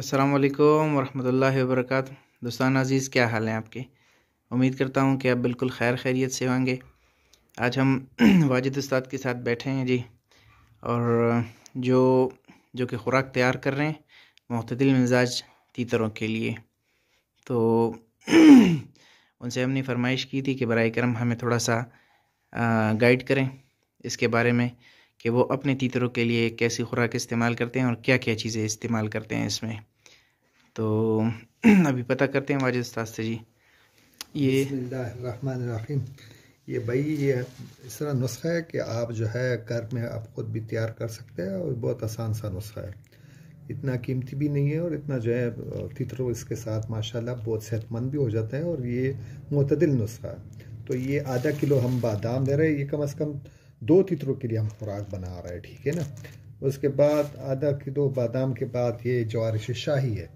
अस्सलाम वालेकुम वरहमतुल्लाहि वबरकत दोस्तान अज़ीज़ क्या हाल हैं आपके उम्मीद करता हूँ कि आप बिल्कुल खैर खैरियत से होंगे आज हम वाजिद उस्ताद के साथ बैठे हैं जी और जो जो कि खुराक तैयार कर रहे हैं मतदिल मिजाज तीतरों के लिए तो उनसे हमने फरमाइश की थी कि बर करम हमें थोड़ा सा गाइड करें इसके बारे में कि वो अपने तीतरों के लिए कैसी खुराक इस्तेमाल करते हैं और क्या क्या चीज़ें इस्तेमाल करते हैं इसमें तो अभी पता करते हैं वाजिद उस्ताद जी ये रहीम ये भाई ये इस तरह नुस्खा है कि आप जो है घर में आप ख़ुद भी तैयार कर सकते हैं और बहुत आसान सा नुस्खा है इतना कीमती भी नहीं है और इतना जो है तीतरों इसके साथ माशाल्लाह बहुत सेहतमंद भी हो जाता है और ये मतदिल नुस्खा है तो ये आधा किलो हम बादाम दे रहे हैं ये कम अज़ कम दो तितरों के लिए हम खुराक बना रहे हैं ठीक है ना उसके बाद आधा किलो बादाम के बाद ये ज्वार शाही है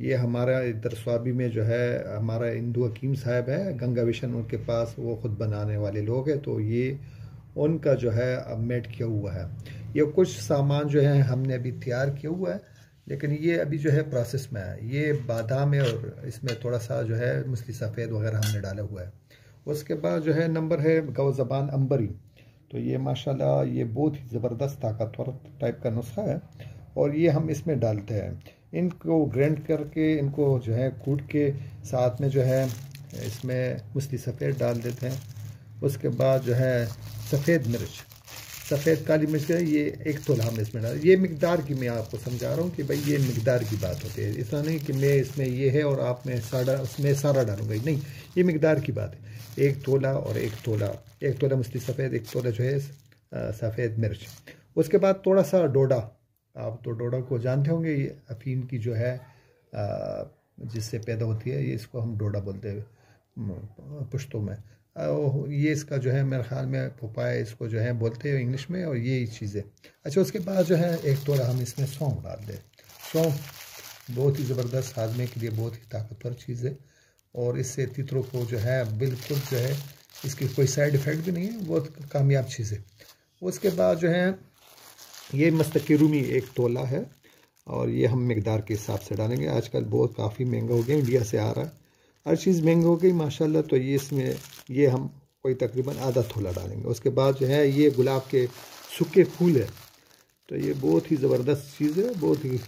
ये हमारा इधर स्वाबी में जो है हमारा इंदू हकीम साहब है गंगा विशन उनके पास वो खुद बनाने वाले लोग हैं तो ये उनका जो है अब मेट किया हुआ है ये कुछ सामान जो है हमने अभी तैयार किया हुआ है लेकिन ये अभी जो है प्रोसेस में है ये बादाम है और इसमें थोड़ा सा जो है मुसली सफ़ेद वगैरह हमने डाला हुआ है उसके बाद जो है नंबर है गौ ज़बान अम्बरी तो ये माशाल्लाह ये बहुत ही ज़बरदस्त ताकतवर टाइप का नुस्खा है और ये हम इसमें डालते हैं इनको ग्रैंड करके इनको जो है कूट के साथ में जो है इसमें मुस्ती सफ़ेद डाल देते हैं उसके बाद जो है सफ़ेद मिर्च सफ़ेद काली मिर्च ये एक तोला हम इसमें डाल ये मकदार की मैं आपको समझा रहा हूँ कि भाई ये मकदार की बात होती है ऐसा नहीं कि मैं इसमें ये है और आप में सारा उसमें सारा डालूंगा नहीं ये मकदार की बात है एक तोला और एक तोला एक तोला मछली सफ़ेद एक तोला जो है सफ़ेद मिर्च उसके बाद थोड़ा सा डोडा आप तो डोडा को जानते होंगे ये अफीम की जो है जिससे पैदा होती है ये इसको हम डोडा बोलते हैं पुश्तों में ये इसका जो है मेरे ख्याल में पोपाया इसको जो है बोलते हैं इंग्लिश में और ये चीज़ें अच्छा उसके बाद जो है एक थोड़ा तो हम इसमें सौंफ डाल दें सौंप बहुत ही ज़बरदस्त हाजमे के लिए बहुत ही ताकतवर चीज़ है और इससे तितरों को जो है बिल्कुल जो है इसकी कोई साइड इफ़ेक्ट भी नहीं है बहुत कामयाब चीज़ है उसके बाद जो है ये मस्तकी एक तोला है और ये हम मकदार के हिसाब से डालेंगे आजकल बहुत काफ़ी महंगा हो गया इंडिया से आ रहा है हर चीज़ महंगी हो गई माशाल्लाह तो ये इसमें ये हम कोई तकरीबन आधा थोला डालेंगे उसके बाद जो है ये गुलाब के सूखे फूल है तो ये बहुत ही ज़बरदस्त चीज़ है बहुत ही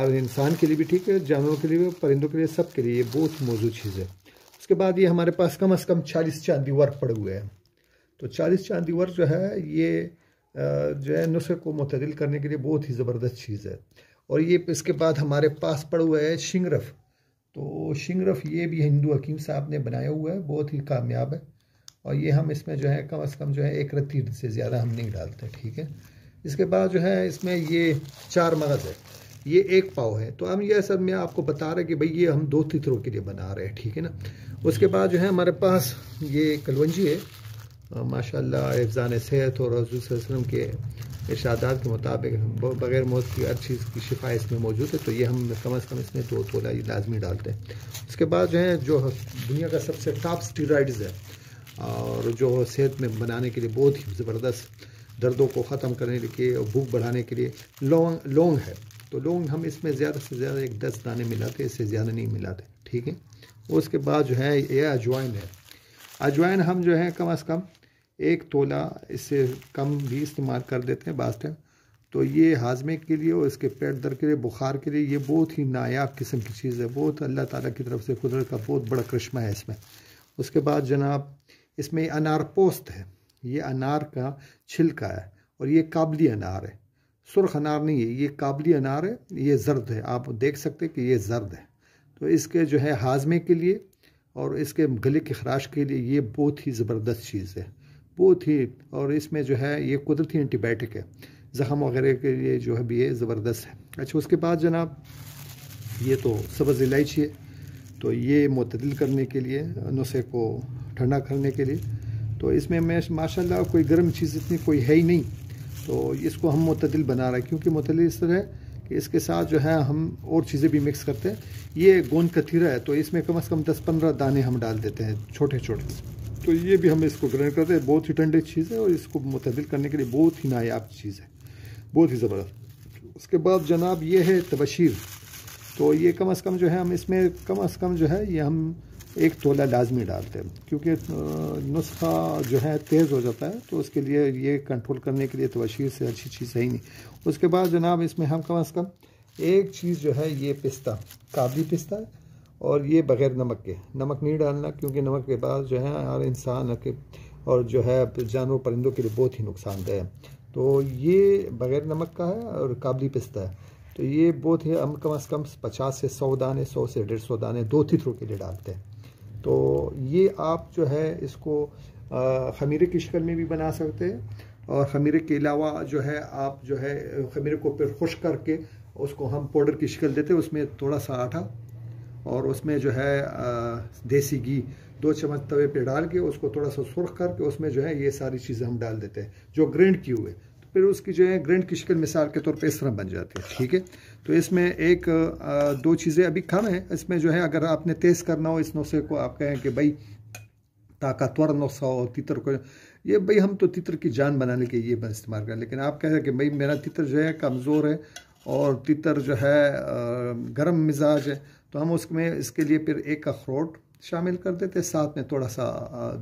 और इंसान के लिए भी ठीक है जानवरों के लिए भी परिंदों के लिए सब के लिए ये बहुत ही मौजूद चीज़ है उसके बाद ये हमारे पास कम अज़ कम चालीस चांदी वर्क पड़े हुए हैं तो चालीस चांदी वर्क जो है ये जो है नुस्खे को मुतदिल करने के लिए बहुत ही ज़बरदस्त चीज़ है और ये इसके बाद हमारे पास पड़ हुआ है शिंगरफ़ तो शिंगरफ ये भी हिंदू हकीम साहब ने बनाया हुआ है बहुत ही कामयाब है और ये हम इसमें जो है कम अज़ कम जो है एक रत्ती से ज़्यादा हम नहीं डालते ठीक है इसके बाद जो है इसमें ये चार मगज़ है ये एक पाव है तो हम ये सब मैं आपको बता रहा कि भाई ये हम दो तितरों के लिए बना रहे हैं ठीक है ना उसके बाद जो है हमारे पास ये कलवंजी है माशाल्लाह एफजान सेहत और रजूल के इर्शादात के मुताबिक बगैर मौत की हर चीज़ की शिफा इसमें मौजूद है तो ये हम कम अज़ कम इसमें दो तोला ये लाजमी डालते हैं उसके बाद जो है जो दुनिया का सबसे टॉप स्टीराइड्स है और जो सेहत में बनाने के लिए बहुत ही ज़बरदस्त दर्दों को ख़त्म करने के लिए और भूख बढ़ाने के लिए लौंग लौंग है तो लौंग हम इसमें ज़्यादा से ज़्यादा एक दस दाने मिलाते इससे ज़्यादा नहीं मिलाते ठीक है उसके बाद जो है यह अजवाइन है अजवाइन हम जो है कम अज़ कम एक तोला इससे कम भी इस्तेमाल कर देते हैं बास तो ये हाजमे के लिए और इसके पेट दर्द के लिए बुखार के लिए ये बहुत ही नायाब किस्म की चीज़ है बहुत अल्लाह ताला की तरफ से कुदरत का बहुत बड़ा करिश्मा है इसमें उसके बाद जनाब इसमें अनार पोस्त है ये अनार का छिलका है और ये काबली अनार है सुर्ख अनार नहीं है ये काबली अनार है ये जर्द है आप देख सकते कि ये जर्द है तो इसके जो है हाजमे के लिए और इसके गले की खराश के लिए ये बहुत ही ज़बरदस्त चीज़ है वो थी और इसमें जो है ये कुदरती एंटीबायोटिक है ज़ख़म वगैरह के लिए जो है भी ये ज़बरदस्त है अच्छा उसके बाद जनाब ये तो सब्ज़ इलायची है तो ये मतदल करने के लिए नुस्खे को ठंडा करने के लिए तो इसमें मैं माशाल्लाह कोई गर्म चीज़ इतनी कोई है ही नहीं तो इसको हम मतदल बना रहे हैं क्योंकि मतदल इस तरह कि इसके साथ जो है हम और चीज़ें भी मिक्स करते हैं ये गोंद कथीरा है तो इसमें कम अज़ कम दस पंद्रह दाने हम डाल देते हैं छोटे छोटे तो ये भी हम इसको ग्रहण करते हैं बहुत ही ठंडे चीज़ है और इसको मुतदिल करने के लिए बहुत ही नायाब चीज़ है बहुत ही ज़बरदस्त उसके बाद जनाब ये है तबशीर तो ये कम अज़ कम जो है हम इसमें कम अज़ कम जो है ये हम एक तोला लाजमी डालते हैं क्योंकि नुस्खा जो है तेज़ हो जाता है तो उसके लिए ये कंट्रोल करने के लिए तबशीर से अच्छी चीज़ है ही नहीं उसके बाद जनाब इसमें हम कम अज़ कम एक चीज़ जो है ये पिस्ता काबली पिस्ता है और ये बग़ैर नमक के नमक नहीं डालना क्योंकि नमक के बाद जो है हर इंसान के और जो है जानवर परिंदों के लिए बहुत ही नुकसानदेह है तो ये बग़ैर नमक का है और काबली पिस्ता है तो ये बहुत ही हम कम अज़ कम पचास से सौ दाने सौ से डेढ़ सौ दाने दो तिथरों के लिए डालते हैं तो ये आप जो है इसको खमीरे की शक्ल में भी बना सकते हैं और खमीरे के अलावा जो है आप जो है खमीरे को फिर खुश करके उसको हम पाउडर की शक्ल देते हैं उसमें थोड़ा सा आटा और उसमें जो है देसी घी दो चम्मच तवे पे डाल के उसको थोड़ा सा सुरख करके उसमें जो है ये सारी चीज़ें हम डाल देते हैं जो ग्रेंड किए हुए तो फिर उसकी जो है ग्रेंड की शक्ल मिसाल के तौर पर इस तरह बन जाती है ठीक है तो इसमें एक दो चीज़ें अभी कम है इसमें जो है अगर आपने तेज़ करना हो इस नुस्खे को आप कहें कि भाई ताकतवर नुस्खा हो तितर को ये भाई हम तो तितर की जान बनाने के ये इस्तेमाल करें लेकिन आप कह रहे हैं कि भाई मेरा तितर जो है कमज़ोर है और तितर जो है गर्म मिजाज है तो हम उसमें इसके लिए फिर एक अखरोट शामिल कर देते साथ में थोड़ा सा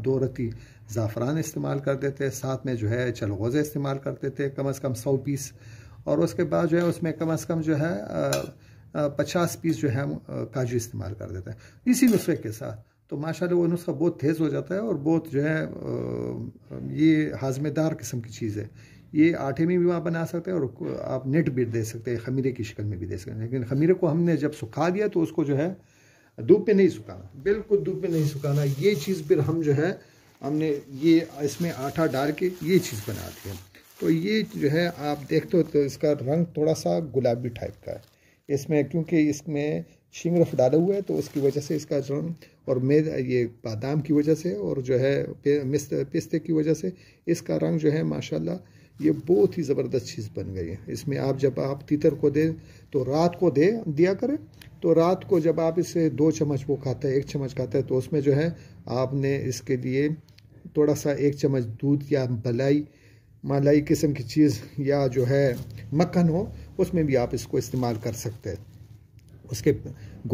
दो रती ज़ाफ़रान इस्तेमाल कर देते साथ में जो है चलगोज़े इस्तेमाल करते थे कम अज़ कम सौ पीस और उसके बाद जो है उसमें कम अज़ कम जो है पचास पीस जो है हम काजू इस्तेमाल कर देते हैं इसी नुस्खे के साथ तो माशाल्लाह वो नुस्खा बहुत तेज़ हो जाता है और बहुत जो है ये हाजमेदार किस्म की चीज़ है ये आटे में भी आप बना सकते हैं और आप नेट भी दे सकते हैं खमीरे की शक्ल में भी दे सकते हैं लेकिन खमीरे को हमने जब सुखा दिया तो उसको जो है धूप में नहीं सुखाना बिल्कुल धूप में नहीं सुखाना ये चीज़ फिर हम जो है हमने ये इसमें आटा डाल के ये चीज़ बना दी है तो ये जो है आप देखते हो तो इसका रंग थोड़ा सा गुलाबी टाइप का है इसमें क्योंकि इसमें शिंगरफ डाला हुआ है तो उसकी वजह से इसका रंग और मेद ये बादाम की वजह से और जो है पिस्ते की वजह से इसका रंग जो है माशाल्लाह ये बहुत ही ज़बरदस्त चीज़ बन गई है इसमें आप जब आप तीतर को दे तो रात को दे दिया करें तो रात को जब आप इसे दो चम्मच वो खाता है एक चम्मच खाता है तो उसमें जो है आपने इसके लिए थोड़ा सा एक चम्मच दूध या मलाई मलाई किस्म की चीज़ या जो है मक्खन हो उसमें भी आप इसको इस्तेमाल कर सकते हैं उसके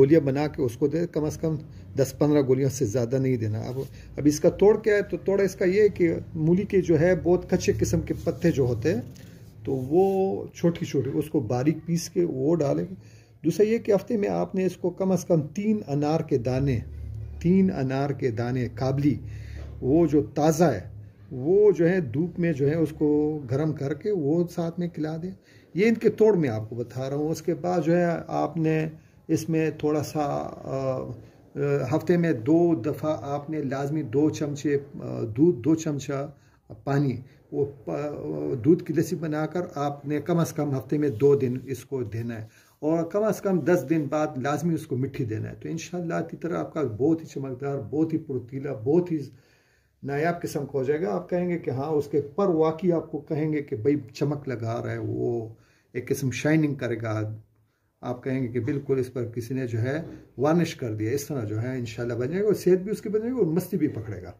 गोलियाँ बना के उसको दे कम अज़ कम दस पंद्रह गोलियों से ज़्यादा नहीं देना अब अब इसका तोड़ क्या है तो तोड़ा इसका ये है कि मूली के जो है बहुत कच्चे किस्म के पत्ते जो होते हैं तो वो छोटी छोटी उसको बारीक पीस के वो डालें दूसरा ये कि हफ्ते में आपने इसको कम अज़ कम तीन अनार के दाने तीन अनार के दाने काबली वो जो ताज़ा है वो जो है धूप में जो है उसको गर्म करके वो साथ में खिला दें ये इनके तोड़ में आपको बता रहा हूँ उसके बाद जो है आपने इसमें थोड़ा सा आ, हफ्ते में दो दफ़ा आपने लाजमी दो चमचे दूध दो चमचा पानी वो दूध की लस्सी बनाकर आपने कम अज़ कम हफ्ते में दो दिन इसको देना है और कम अज़ कम दस दिन बाद लाजमी उसको मिट्टी देना है तो इन तरह आपका बहुत ही चमकदार बहुत ही पुरतीला बहुत ही नायाब किस्म का हो जाएगा आप कहेंगे कि हाँ उसके पर वाकई आपको कहेंगे कि भाई चमक लगा रहा है वो एक किस्म शाइनिंग करेगा आप कहेंगे कि बिल्कुल इस पर किसी ने जो है वार्निश कर दिया इस तरह जो है शाला बन जाएगा और सेहत भी उसकी बन जाएगी और मस्ती भी पकड़ेगा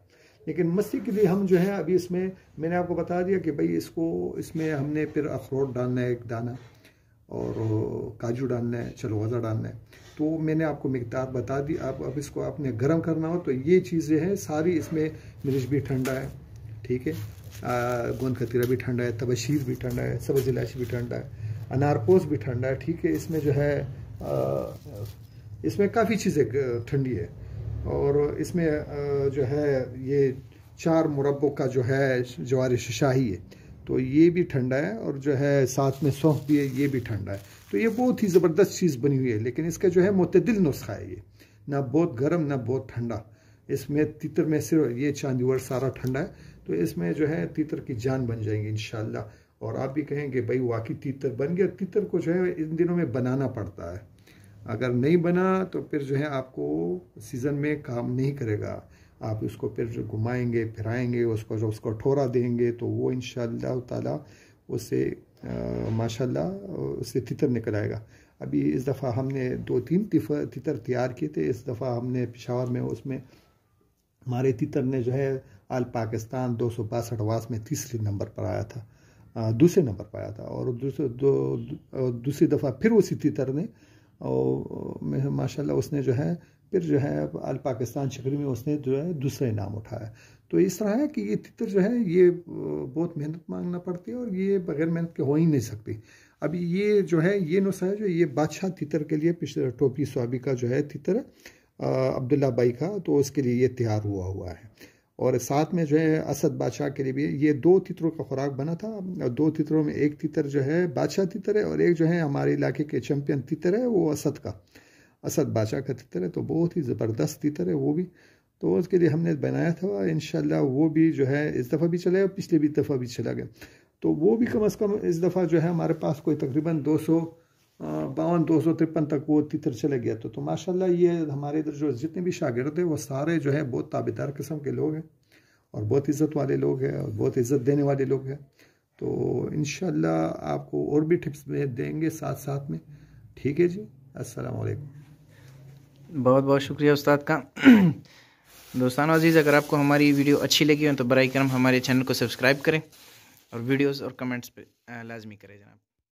लेकिन मस्ती के लिए हम जो है अभी इसमें मैंने आपको बता दिया कि भाई इसको इसमें हमने फिर अखरोट डालना है एक दाना और काजू डालना है चलो डालना है तो मैंने आपको मकदार बता दी आप अब इसको आपने गर्म करना हो तो ये चीज़ें हैं सारी इसमें मिर्च भी ठंडा है ठीक है गोंद खतीरा भी ठंडा है तबशीर भी ठंडा है सबज इलायची भी ठंडा है अनारपोस भी ठंडा है ठीक है इसमें जो है इसमें काफ़ी चीज़ें ठंडी है और इसमें जो है ये चार मुरबों का जो है जवार शाही है तो ये भी ठंडा है और जो है साथ में सौंफ भी है ये भी ठंडा है तो ये बहुत ही ज़बरदस्त चीज़ बनी हुई है लेकिन इसका जो है मतदिल नुस्खा है ये ना बहुत गर्म ना बहुत ठंडा इसमें तितर में सिर्फ ये चांदीवर सारा ठंडा है तो इसमें जो है तितर की जान बन जाएंगी इन और आप भी कहेंगे भाई वाकई तीतर बन गया तीतर को जो है इन दिनों में बनाना पड़ता है अगर नहीं बना तो फिर जो है आपको सीज़न में काम नहीं करेगा आप उसको फिर घुमाएंगे फिराएंगे उसको जो उसको ठोरा देंगे तो वो इन ताला उससे माशाल्लाह उससे तितर निकल आएगा अभी इस दफ़ा हमने दो तीन तितर तैयार किए थे इस दफ़ा हमने पिशावर में उसमें हमारे तितर ने जो है आल पाकिस्तान दो सौ बासठ में तीसरे नंबर पर आया था दूसरे नंबर पर आया था और दूसरे दो, दूसरी दफ़ा फिर उसी तीतर ने और माशाल्लाह उसने जो है फिर जो है अल पाकिस्तान शिकरी में उसने जो है दूसरा इनाम उठाया तो इस तरह है कि ये तितर जो है ये बहुत मेहनत मांगना पड़ती है और ये बगैर मेहनत के हो ही नहीं सकती अब ये जो है ये नुस्खा है जो ये बादशाह तितर के लिए पिछले टोपी स्वाबी का जो है तितर अब्दुल्ला बाई का तो उसके लिए ये तैयार हुआ हुआ है और साथ में जो है असद बादशाह के लिए भी ये दो तितरों का खुराक बना था और दो तितरों में एक तितर जो है बादशाह तितर है और एक जो है हमारे इलाके के चैम्पियन तितर है वो असद का असद बादशाह का तितर है तो बहुत ही ज़बरदस्त तितर है वो भी तो उसके लिए हमने बनाया था इन वो भी जो है इस दफ़ा भी चला और पिछले भी दफ़ा भी चला गया तो वो भी कम अज़ कम इस दफ़ा जो है हमारे पास कोई तकरीबन दो सौ बावन दो सौ तिरपन तक वो तीतर चले गया तो तो माशाल्लाह ये हमारे इधर जो जितने भी शागिर्द हैं वो सारे जो है बहुत ताबेदार किस्म के लोग हैं और बहुत इज़्ज़त वाले लोग हैं और बहुत इज़्ज़त देने वाले लोग हैं तो इन आपको और भी टिप्स देंगे साथ साथ में ठीक है जी असलकम बहुत बहुत शुक्रिया उस्ताद का दोस्तान अजीज़ अगर आपको हमारी वीडियो अच्छी लगी हो तो बर करम हमारे चैनल को सब्सक्राइब करें और वीडियोस और कमेंट्स पे लाजमी करें जनाब